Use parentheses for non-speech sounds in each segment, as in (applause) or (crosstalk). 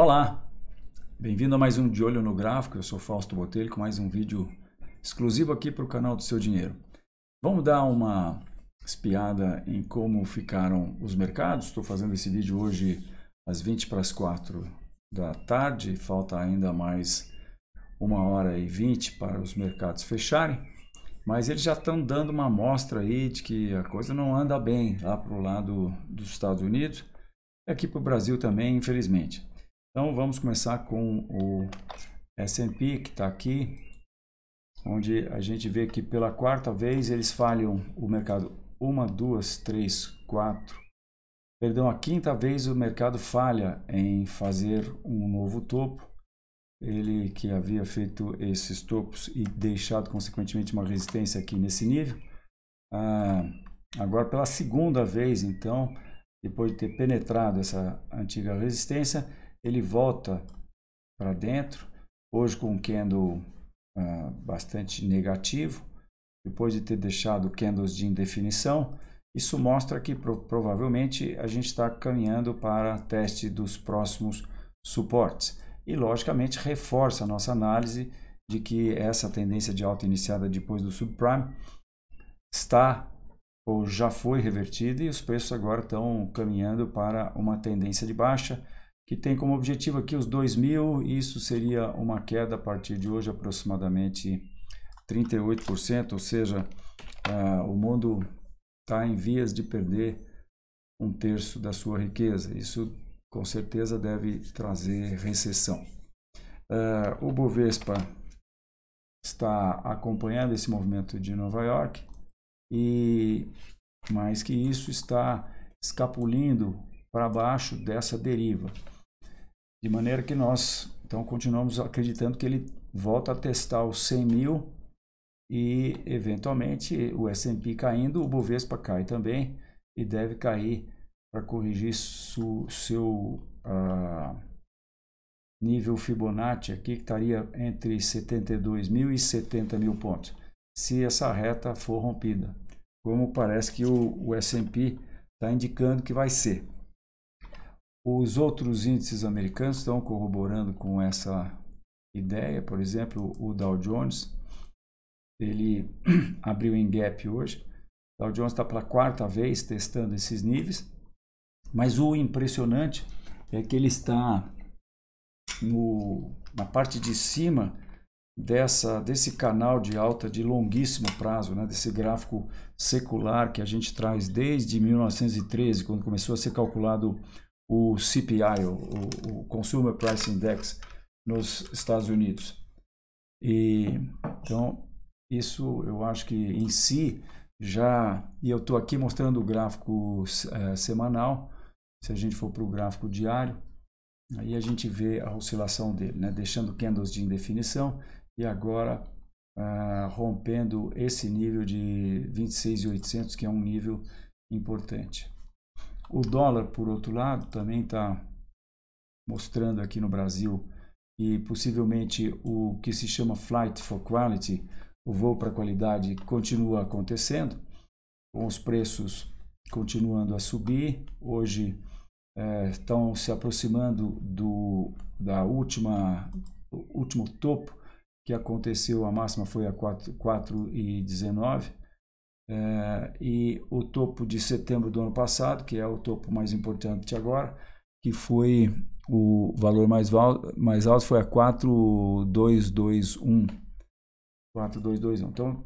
Olá, bem-vindo a mais um De Olho no Gráfico. Eu sou Fausto Botelho com mais um vídeo exclusivo aqui para o canal do Seu Dinheiro. Vamos dar uma espiada em como ficaram os mercados. Estou fazendo esse vídeo hoje às 20 para as 4 da tarde. Falta ainda mais uma hora e 20 para os mercados fecharem. Mas eles já estão dando uma amostra aí de que a coisa não anda bem lá para o lado dos Estados Unidos. e Aqui para o Brasil também, infelizmente. Então vamos começar com o S&P que está aqui, onde a gente vê que pela quarta vez eles falham o mercado. Uma, duas, três, quatro. Perdão, a quinta vez o mercado falha em fazer um novo topo. Ele que havia feito esses topos e deixado consequentemente uma resistência aqui nesse nível. Ah, agora pela segunda vez então, depois de ter penetrado essa antiga resistência, ele volta para dentro, hoje com um candle uh, ah, bastante negativo, depois de ter deixado candles de indefinição, isso mostra que pro provavelmente a gente está caminhando para teste dos próximos suportes. E logicamente reforça a nossa análise de que essa tendência de alta iniciada depois do subprime está ou já foi revertida e os preços agora estão caminhando para uma tendência de baixa que tem como objetivo aqui os mil isso seria uma queda a partir de hoje aproximadamente 38%, ou seja, uh, o mundo está em vias de perder um terço da sua riqueza. Isso com certeza deve trazer recessão. Uh, o Bovespa está acompanhando esse movimento de Nova York e mais que isso está escapulindo para baixo dessa deriva. De maneira que nós, então, continuamos acreditando que ele volta a testar os 100 mil e, eventualmente, o S&P caindo, o Bovespa cai também e deve cair para corrigir su, seu ah, nível Fibonacci aqui, que estaria entre 72 mil e 70 mil pontos, se essa reta for rompida, como parece que o, o S&P está indicando que vai ser. Os outros índices americanos estão corroborando com essa ideia, por exemplo, o Dow Jones, ele (clears throat) abriu em gap hoje. O Dow Jones está pela quarta vez testando esses níveis, mas o impressionante é que ele está no, na parte de cima dessa desse canal de alta de longuíssimo prazo, né? desse gráfico secular que a gente traz desde 1913, quando começou a ser calculado o CPI, o, o Consumer Price Index, nos Estados Unidos. E então isso eu acho que em si já e eu estou aqui mostrando o gráfico é, semanal. Se a gente for para o gráfico diário, aí a gente vê a oscilação dele, né? deixando candles de indefinição e agora ah, rompendo esse nível de 26.800 que é um nível importante. O dólar, por outro lado, também está mostrando aqui no Brasil e possivelmente o que se chama flight for quality, o voo para qualidade, continua acontecendo, com os preços continuando a subir. Hoje é, estão se aproximando do da última último topo que aconteceu, a máxima foi a 4,19 é, e o topo de setembro do ano passado, que é o topo mais importante agora, que foi o valor mais, mais alto, foi a 4221. 4221. Então,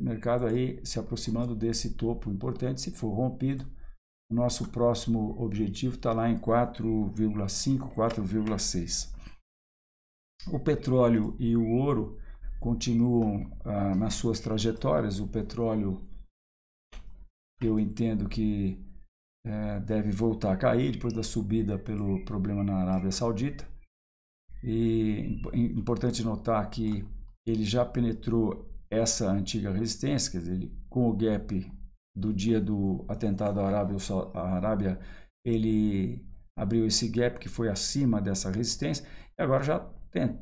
mercado aí se aproximando desse topo importante, se for rompido, o nosso próximo objetivo está lá em 4,5, 4,6. O petróleo e o ouro continuam ah, nas suas trajetórias. O petróleo eu entendo que é, deve voltar a cair depois da subida pelo problema na Arábia Saudita. E importante notar que ele já penetrou essa antiga resistência, quer dizer, ele, com o gap do dia do atentado à Arábia, à Arábia, ele abriu esse gap que foi acima dessa resistência e agora já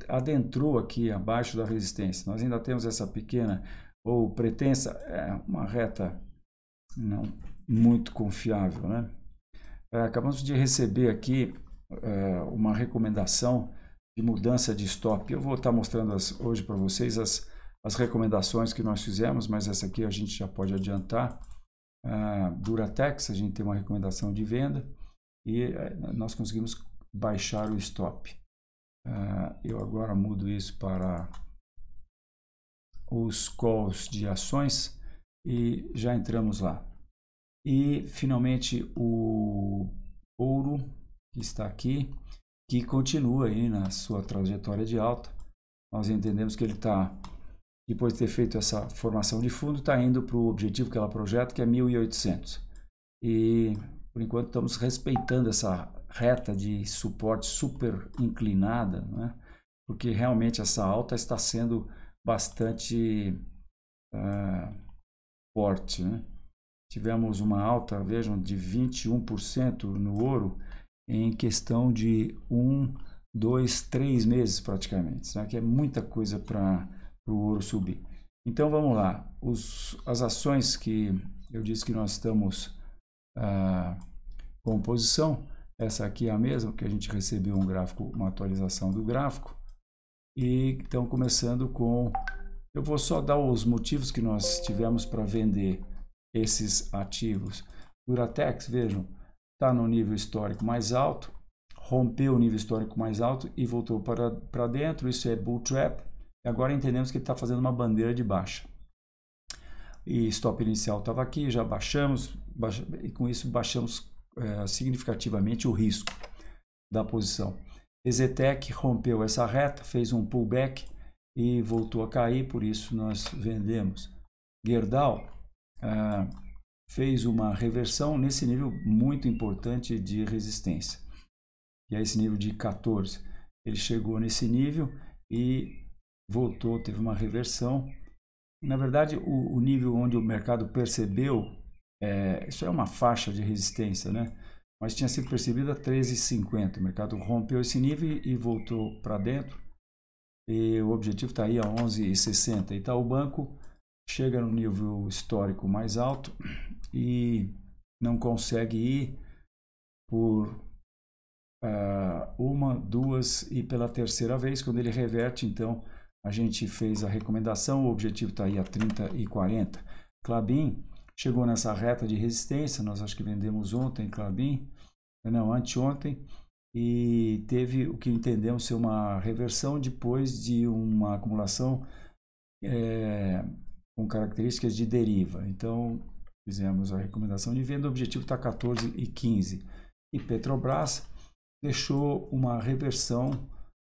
adentrou aqui abaixo da resistência. Nós ainda temos essa pequena ou pretensa é, uma reta não muito confiável, né? É, acabamos de receber aqui é, uma recomendação de mudança de stop. Eu vou estar tá mostrando as, hoje para vocês as, as recomendações que nós fizemos, mas essa aqui a gente já pode adiantar. É, Duratex, a gente tem uma recomendação de venda e nós conseguimos baixar o stop. eu agora mudo isso para os calls de ações e já entramos lá. E finalmente o ouro que está aqui, que continua aí na sua trajetória de alta. Nós entendemos que ele está, depois de ter feito essa formação de fundo, está indo para o objetivo que ela projeta, que é 1.800. E por enquanto estamos respeitando essa reta de suporte super inclinada, né? porque realmente essa alta está sendo bastante uh, forte. Né? Tivemos uma alta, vejam, de 21% no ouro em questão de um, dois, três meses praticamente, né? que é muita coisa para o ouro subir. Então vamos lá, Os, as ações que eu disse que nós estamos ah, com posição, essa aqui é a mesma, que a gente recebeu um gráfico, uma atualização do gráfico, e então começando com eu vou só dar os motivos que nós tivemos para vender esses ativos. Duratex, vejam, está no nível histórico mais alto, rompeu o nível histórico mais alto e voltou para, para dentro. Isso é bull trap. Agora entendemos que ele está fazendo uma bandeira de baixa. E stop inicial estava aqui, já baixamos, e com isso baixamos é, significativamente o risco da posição. EZTEC rompeu essa reta, fez um pullback, e voltou a cair, por isso nós vendemos. Gerdau ah, fez uma reversão nesse nível muito importante de resistência, que é esse nível de 14. Ele chegou nesse nível e voltou, teve uma reversão. Na verdade, o, o nível onde o mercado percebeu, é, isso é uma faixa de resistência, né? mas tinha sido percebida a 13,50. O mercado rompeu esse nível e voltou para dentro. E o objetivo está aí a 11,60. Itaú Banco chega no nível histórico mais alto e não consegue ir por uh, uma, duas e pela terceira vez. Quando ele reverte, então a gente fez a recomendação. O objetivo está aí a 30 e 40. Clabin chegou nessa reta de resistência. Nós acho que vendemos ontem Clabin, não, anteontem e teve o que entendemos ser uma reversão depois de uma acumulação é, com características de deriva. Então, fizemos a recomendação de venda, o objetivo está 14 e 15. E Petrobras deixou uma reversão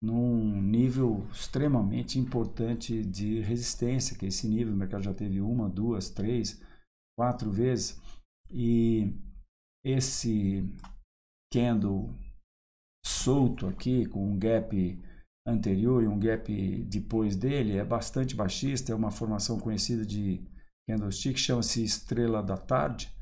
num nível extremamente importante de resistência, que é esse nível, o mercado já teve uma, duas, três, quatro vezes, e esse candle solto aqui, com um gap anterior e um gap depois dele, é bastante baixista, é uma formação conhecida de candlestick, chama-se Estrela da Tarde.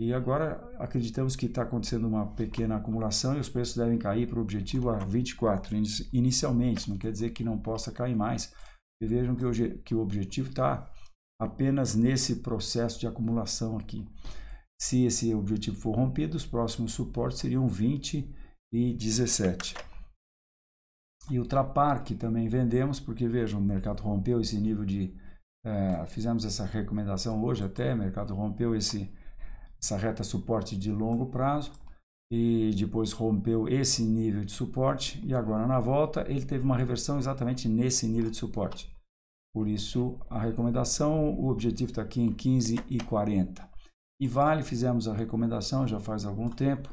E agora acreditamos que está acontecendo uma pequena acumulação e os preços devem cair para o objetivo a 24 inicialmente. Não quer dizer que não possa cair mais. E vejam que, hoje, que o objetivo está apenas nesse processo de acumulação aqui. Se esse objetivo for rompido, os próximos suportes seriam 20 e 17. E o que também vendemos, porque vejam, o mercado rompeu esse nível de. É, fizemos essa recomendação hoje até, o mercado rompeu esse, essa reta suporte de longo prazo e depois rompeu esse nível de suporte e agora na volta ele teve uma reversão exatamente nesse nível de suporte. Por isso a recomendação, o objetivo está aqui em 15 e 40. E vale, fizemos a recomendação já faz algum tempo.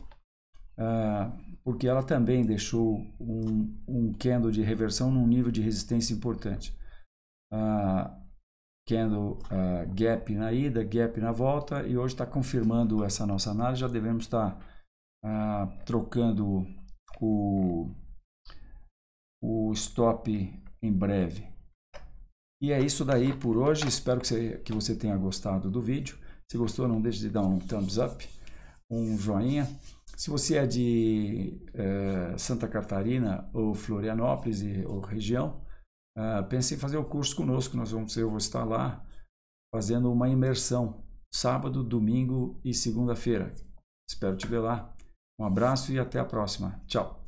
É, porque ela também deixou um, um candle de reversão num nível de resistência importante. candle gap na ida, gap na volta, e hoje está confirmando essa nossa análise. Já devemos estar tá, trocando o, o stop em breve. E é isso daí por hoje. Espero que você, que você tenha gostado do vídeo. Se gostou, não deixe de dar um thumbs up, um joinha. Se você é de eh, Santa Catarina ou Florianópolis ou região, ah, pense em fazer o curso conosco. Nós vamos, eu vou estar lá fazendo uma imersão sábado, domingo e segunda-feira. Espero te ver lá. Um abraço e até a próxima. Tchau.